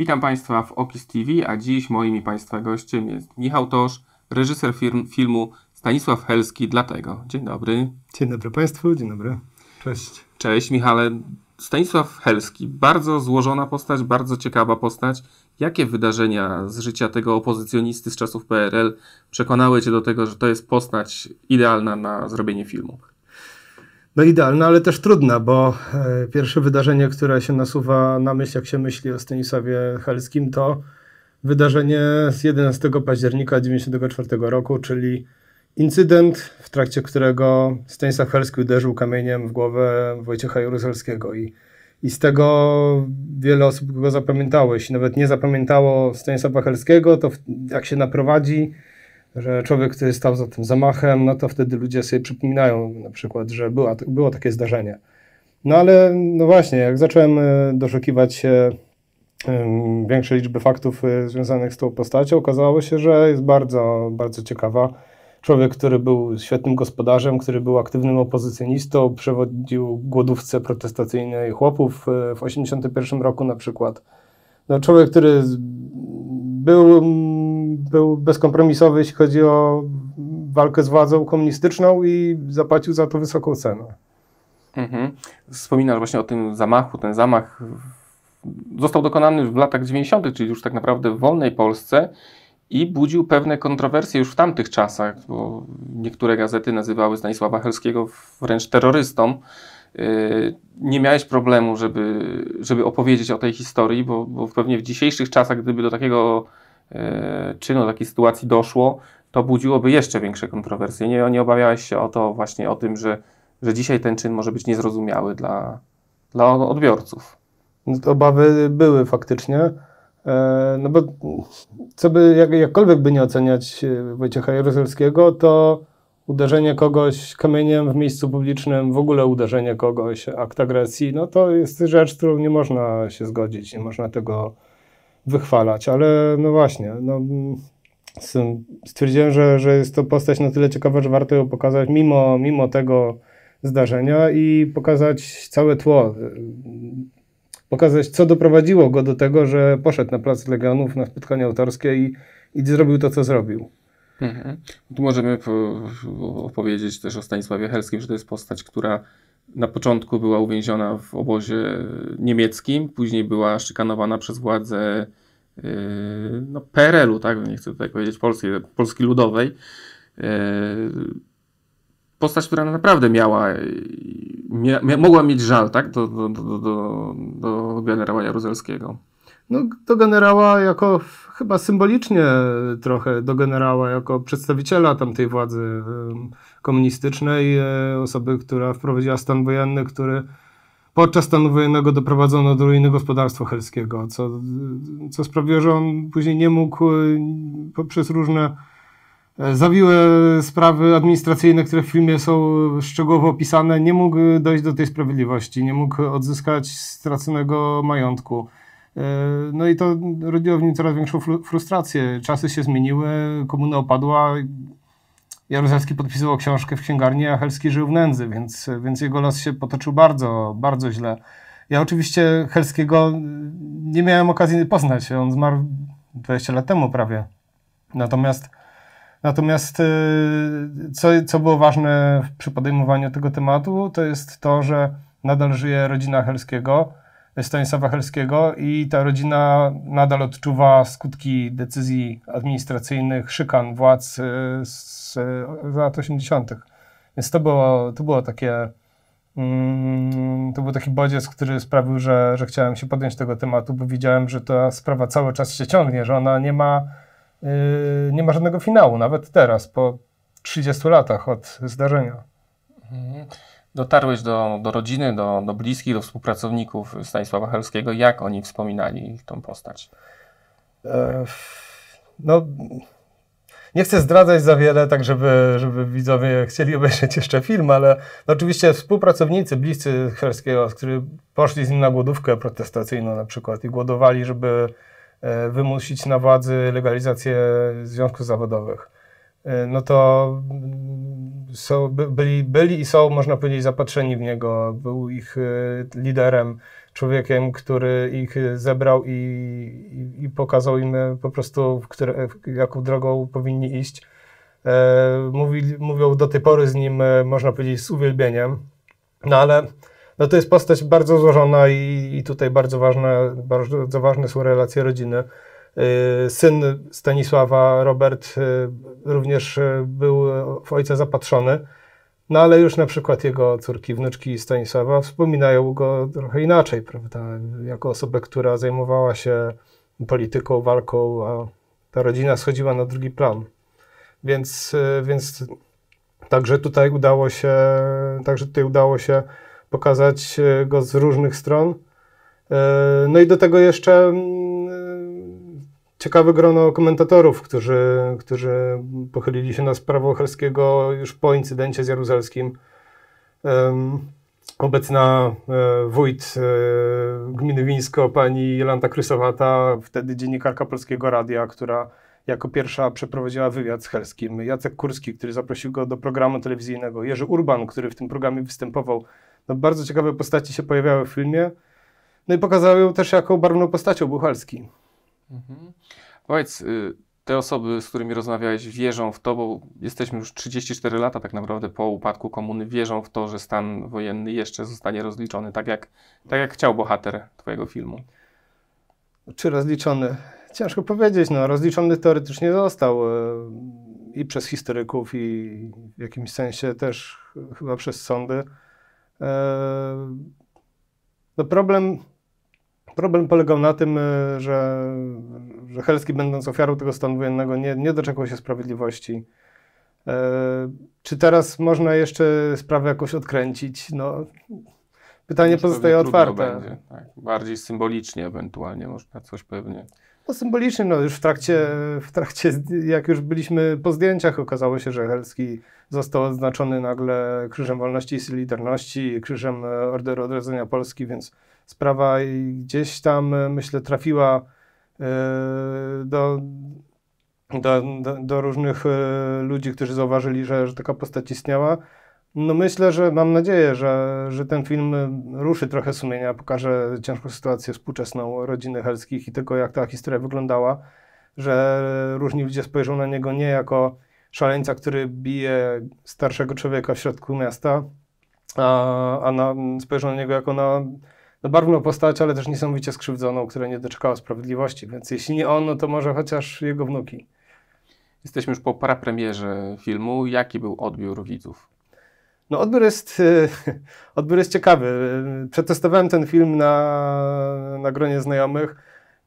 Witam Państwa w Opis TV, a dziś moim Państwa gościem jest Michał Tosz, reżyser firm, filmu Stanisław Helski, dlatego. Dzień dobry. Dzień dobry Państwu, dzień dobry. Cześć. Cześć Michale. Stanisław Helski, bardzo złożona postać, bardzo ciekawa postać. Jakie wydarzenia z życia tego opozycjonisty z czasów PRL przekonały Cię do tego, że to jest postać idealna na zrobienie filmu? no idealna, ale też trudna, bo e, pierwsze wydarzenie, które się nasuwa na myśl, jak się myśli o Stanisławie Helskim, to wydarzenie z 11 października 1994 roku, czyli incydent, w trakcie którego Stanisław Helski uderzył kamieniem w głowę Wojciecha Jaruzelskiego i, i z tego wiele osób go zapamiętało. Jeśli nawet nie zapamiętało Stanisława Helskiego, to jak się naprowadzi że człowiek, który stał za tym zamachem, no to wtedy ludzie sobie przypominają na przykład, że była, było takie zdarzenie. No ale no właśnie, jak zacząłem e, doszukiwać się większej liczby faktów e, związanych z tą postacią, okazało się, że jest bardzo, bardzo ciekawa. Człowiek, który był świetnym gospodarzem, który był aktywnym opozycjonistą, przewodził głodówce protestacyjnej chłopów e, w 1981 roku na przykład. No, człowiek, który był był bezkompromisowy, jeśli chodzi o walkę z władzą komunistyczną i zapłacił za to wysoką cenę. Mhm. Wspominasz właśnie o tym zamachu. Ten zamach został dokonany w latach 90., czyli już tak naprawdę w wolnej Polsce i budził pewne kontrowersje już w tamtych czasach, bo niektóre gazety nazywały Stanisława Helskiego wręcz terrorystą. Yy, nie miałeś problemu, żeby, żeby opowiedzieć o tej historii, bo, bo pewnie w dzisiejszych czasach, gdyby do takiego E, czy do takiej sytuacji doszło, to budziłoby jeszcze większe kontrowersje. Nie, nie obawiałeś się o to właśnie o tym, że, że dzisiaj ten czyn może być niezrozumiały dla, dla odbiorców. No, obawy były faktycznie. E, no bo co by, jak, jakkolwiek by nie oceniać e, Wojciecha Jaruzelskiego, to uderzenie kogoś kamieniem w miejscu publicznym, w ogóle uderzenie kogoś, akt agresji, no to jest rzecz, z którą nie można się zgodzić, nie można tego wychwalać, ale no właśnie, no, stwierdziłem, że, że jest to postać na tyle ciekawa, że warto ją pokazać mimo, mimo tego zdarzenia i pokazać całe tło. Pokazać, co doprowadziło go do tego, że poszedł na Plac Legionów na spotkanie autorskie i, i zrobił to, co zrobił. Mhm. Tu możemy opowiedzieć też o Stanisławie Helskim, że to jest postać, która na początku była uwięziona w obozie niemieckim, później była szykanowana przez władze yy, no, PRL-u, tak? nie chcę tutaj powiedzieć Polskiej, Polski Ludowej. Yy, postać, która naprawdę miała, mia, mia, mogła mieć żal tak? do, do, do, do, do generała Jaruzelskiego no, do generała jako chyba symbolicznie trochę do generała jako przedstawiciela tamtej władzy komunistycznej, e, osoby, która wprowadziła stan wojenny, który podczas stanu wojennego doprowadzono do ruiny gospodarstwa helskiego, co, co sprawiło, że on później nie mógł e, poprzez różne e, zawiłe sprawy administracyjne, które w filmie są szczegółowo opisane, nie mógł dojść do tej sprawiedliwości, nie mógł odzyskać straconego majątku. E, no i to rodziło w nim coraz większą frustrację. Czasy się zmieniły, komuna opadła. Jaruzelski podpisywał książkę w księgarni, a Helski żył w nędzy, więc, więc jego los się potoczył bardzo, bardzo źle. Ja oczywiście Helskiego nie miałem okazji poznać. On zmarł 20 lat temu prawie. Natomiast, natomiast e, co, co było ważne przy podejmowaniu tego tematu, to jest to, że nadal żyje rodzina Helskiego Stanisława Helskiego i ta rodzina nadal odczuwa skutki decyzji administracyjnych, szykan władz e, z, e, z lat 80. Więc to było, to było takie. Mm, to był taki bodziec, który sprawił, że, że chciałem się podjąć tego tematu, bo widziałem, że ta sprawa cały czas się ciągnie, że ona nie ma, yy, nie ma żadnego finału, nawet teraz, po 30 latach od zdarzenia. Mhm. Dotarłeś do, do rodziny, do, do bliskich, do współpracowników Stanisława Helskiego. Jak oni wspominali tą postać? E, no, nie chcę zdradzać za wiele, tak żeby, żeby widzowie chcieli obejrzeć jeszcze film, ale no oczywiście współpracownicy bliscy Helskiego, którzy poszli z nim na głodówkę protestacyjną na przykład i głodowali, żeby e, wymusić na władzy legalizację związków zawodowych. E, no to są, byli, byli i są, można powiedzieć, zapatrzeni w niego. Był ich e, liderem, człowiekiem, który ich e, zebrał i, i, i pokazał im e, po prostu, w które, w, jaką drogą powinni iść. Mówi, mówią do tej pory z nim, można powiedzieć, z uwielbieniem. No ale no to jest postać bardzo złożona i, i tutaj bardzo ważne, bardzo ważne są relacje rodziny. Y, syn Stanisława, Robert, y, również y, był w ojca zapatrzony, no ale już na przykład jego córki, wnuczki Stanisława wspominają go trochę inaczej, prawda? Jako osobę, która zajmowała się polityką, walką, a ta rodzina schodziła na drugi plan. Więc, więc także tutaj udało się, także tutaj udało się pokazać go z różnych stron. No i do tego jeszcze mm, ciekawe grono komentatorów, którzy, którzy pochylili się na sprawę Ochelskiego już po incydencie z Jaruzelskim. Obecna e, wójt e, gminy Wińsko, pani Jelanta Krysowata, wtedy dziennikarka Polskiego Radia, która jako pierwsza przeprowadziła wywiad z Helskim, Jacek Kurski, który zaprosił go do programu telewizyjnego, Jerzy Urban, który w tym programie występował. No, bardzo ciekawe postaci się pojawiały w filmie. No i pokazały ją też jako barwną postacią Buchalski. Mhm. Powiedz, y, te osoby, z którymi rozmawiałeś, wierzą w to, bo jesteśmy już 34 lata tak naprawdę po upadku komuny, wierzą w to, że stan wojenny jeszcze zostanie rozliczony, tak jak, tak jak chciał bohater twojego filmu. Czy rozliczony? Ciężko powiedzieć. No, rozliczony teoretycznie został e, i przez historyków, i w jakimś sensie też chyba przez sądy. E, no problem Problem polegał na tym, e, że, że Helski, będąc ofiarą tego stanu wojennego, nie, nie doczekał się sprawiedliwości. E, czy teraz można jeszcze sprawę jakoś odkręcić? No, pytanie znaczy, pozostaje otwarte. Będzie, tak. Bardziej symbolicznie ewentualnie można coś pewnie. No symbolicznie, no już w trakcie, w trakcie, jak już byliśmy po zdjęciach, okazało się, że Helski został odznaczony nagle Krzyżem Wolności i Solidarności, Krzyżem e, Orderu Odrodzenia Polski, więc sprawa gdzieś tam, e, myślę, trafiła e, do, do, do różnych e, ludzi, którzy zauważyli, że, że taka postać istniała. No myślę, że mam nadzieję, że, że ten film ruszy trochę sumienia, pokaże ciężką sytuację współczesną rodziny Helskich i tego, jak ta historia wyglądała, że różni ludzie spojrzą na niego nie jako szaleńca, który bije starszego człowieka w środku miasta, a, a na, spojrzą na niego jako na no barwną postać, ale też niesamowicie skrzywdzoną, która nie doczekała sprawiedliwości. Więc jeśli nie on, no to może chociaż jego wnuki. Jesteśmy już po parapremierze filmu. Jaki był odbiór widzów? No odbiór jest, e, odbiór jest ciekawy. E, przetestowałem ten film na, na gronie znajomych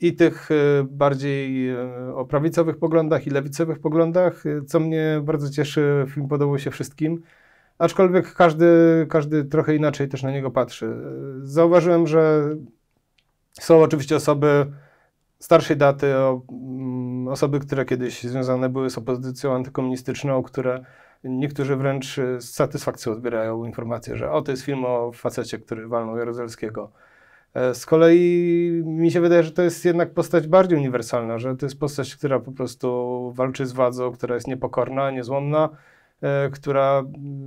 i tych e, bardziej o prawicowych poglądach i lewicowych poglądach, co mnie bardzo cieszy. Film podobał się wszystkim aczkolwiek każdy, każdy trochę inaczej też na niego patrzy. Zauważyłem, że są oczywiście osoby starszej daty, mm, osoby, które kiedyś związane były z opozycją antykomunistyczną, które niektórzy wręcz z satysfakcją odbierają informację, że o, to jest film o facecie, który walnął Jaruzelskiego. E, z kolei mi się wydaje, że to jest jednak postać bardziej uniwersalna, że to jest postać, która po prostu walczy z władzą, która jest niepokorna, niezłomna, E, która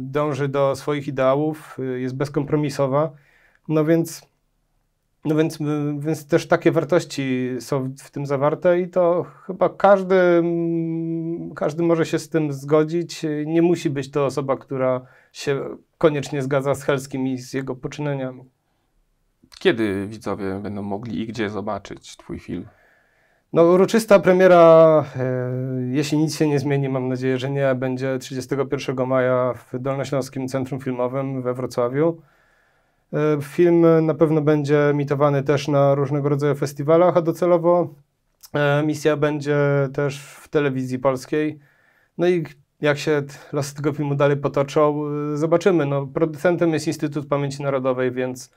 dąży do swoich ideałów, e, jest bezkompromisowa. No więc, no więc, więc też takie wartości są w tym zawarte i to chyba każdy, mm, każdy może się z tym zgodzić. Nie musi być to osoba, która się koniecznie zgadza z Helskim i z jego poczynaniami. Kiedy widzowie będą mogli i gdzie zobaczyć Twój film? No, uroczysta premiera, e, jeśli nic się nie zmieni, mam nadzieję, że nie, będzie 31 maja w Dolnośląskim Centrum Filmowym we Wrocławiu. E, film na pewno będzie mitowany też na różnego rodzaju festiwalach, a docelowo e, misja będzie też w telewizji polskiej. No i jak się losy tego filmu dalej potoczą, zobaczymy. No, producentem jest Instytut Pamięci Narodowej, więc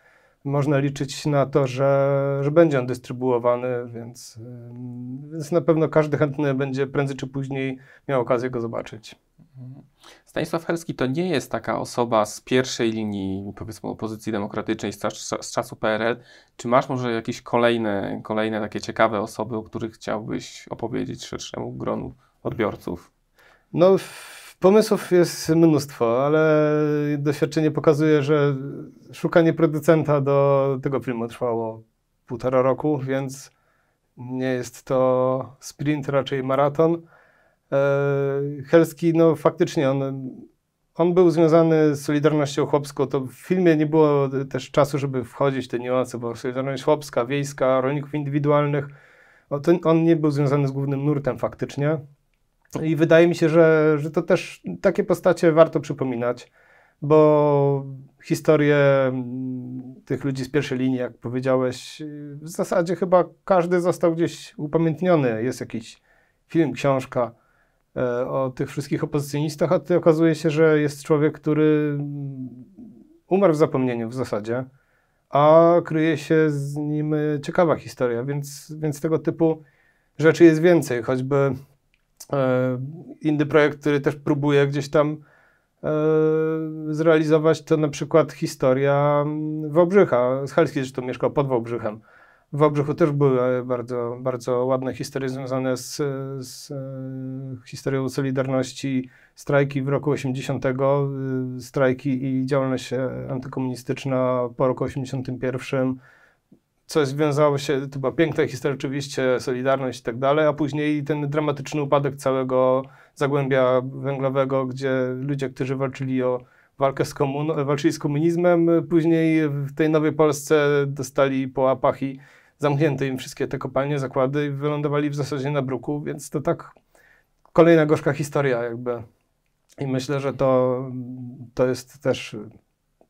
można liczyć na to, że, że będzie on dystrybuowany, więc, więc na pewno każdy chętny będzie prędzej czy później miał okazję go zobaczyć. Mhm. Stanisław Helski to nie jest taka osoba z pierwszej linii, powiedzmy, opozycji demokratycznej z, z czasu PRL. Czy masz może jakieś kolejne, kolejne takie ciekawe osoby, o których chciałbyś opowiedzieć szerszemu gronu odbiorców? No, Pomysłów jest mnóstwo, ale doświadczenie pokazuje, że szukanie producenta do tego filmu trwało półtora roku, więc nie jest to sprint, raczej maraton. E, Helski, no faktycznie on, on był związany z Solidarnością Chłopską, to w filmie nie było też czasu, żeby wchodzić w te niuanse, bo Solidarność Chłopska, wiejska, rolników indywidualnych, on nie był związany z głównym nurtem faktycznie. I wydaje mi się, że, że to też takie postacie warto przypominać, bo historie mm, tych ludzi z pierwszej linii, jak powiedziałeś, w zasadzie chyba każdy został gdzieś upamiętniony. Jest jakiś film, książka e, o tych wszystkich opozycjonistach, a ty okazuje się, że jest człowiek, który mm, umarł w zapomnieniu w zasadzie, a kryje się z nim e, ciekawa historia, więc, więc tego typu rzeczy jest więcej, choćby E, inny projekt, który też próbuje gdzieś tam e, zrealizować, to na przykład historia Wałbrzycha. też zresztą mieszkał pod Wałbrzychem. W Wałbrzychu też były bardzo, bardzo ładne historie związane z, z e, historią Solidarności, strajki w roku 80, strajki i działalność antykomunistyczna po roku 81 co związało się, to była piękna historia oczywiście, Solidarność i tak dalej, a później ten dramatyczny upadek całego Zagłębia Węglowego, gdzie ludzie, którzy walczyli o walkę z komun- walczyli z komunizmem, później w tej nowej Polsce dostali po łapach i zamknięte im wszystkie te kopalnie, zakłady i wylądowali w zasadzie na bruku, więc to tak kolejna gorzka historia jakby. I myślę, że to, to jest też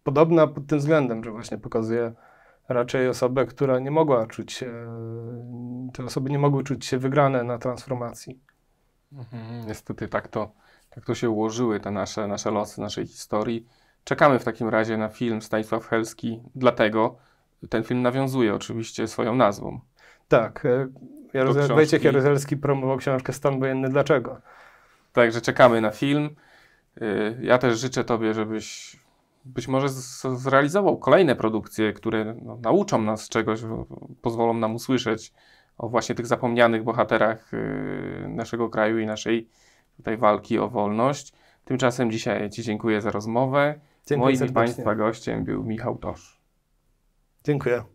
podobna pod tym względem, że właśnie pokazuje raczej osobę, która nie mogła czuć się, te osoby nie mogły czuć się wygrane na transformacji. Mhm, niestety tak to, tak to się ułożyły te nasze, nasze losy, naszej historii. Czekamy w takim razie na film Stanisław Helski, dlatego ten film nawiązuje oczywiście swoją nazwą. Tak. E, Jaruzel, Wojciech Jaruzelski promował książkę Stan Wojenny. Dlaczego? Także czekamy na film. E, ja też życzę Tobie, żebyś być może zrealizował kolejne produkcje, które no, nauczą nas czegoś, pozwolą nam usłyszeć o właśnie tych zapomnianych bohaterach y, naszego kraju i naszej tutaj walki o wolność. Tymczasem dzisiaj Ci dziękuję za rozmowę. Dziękuję Moim serdecznie. Państwa gościem był Michał Tosz. Dziękuję.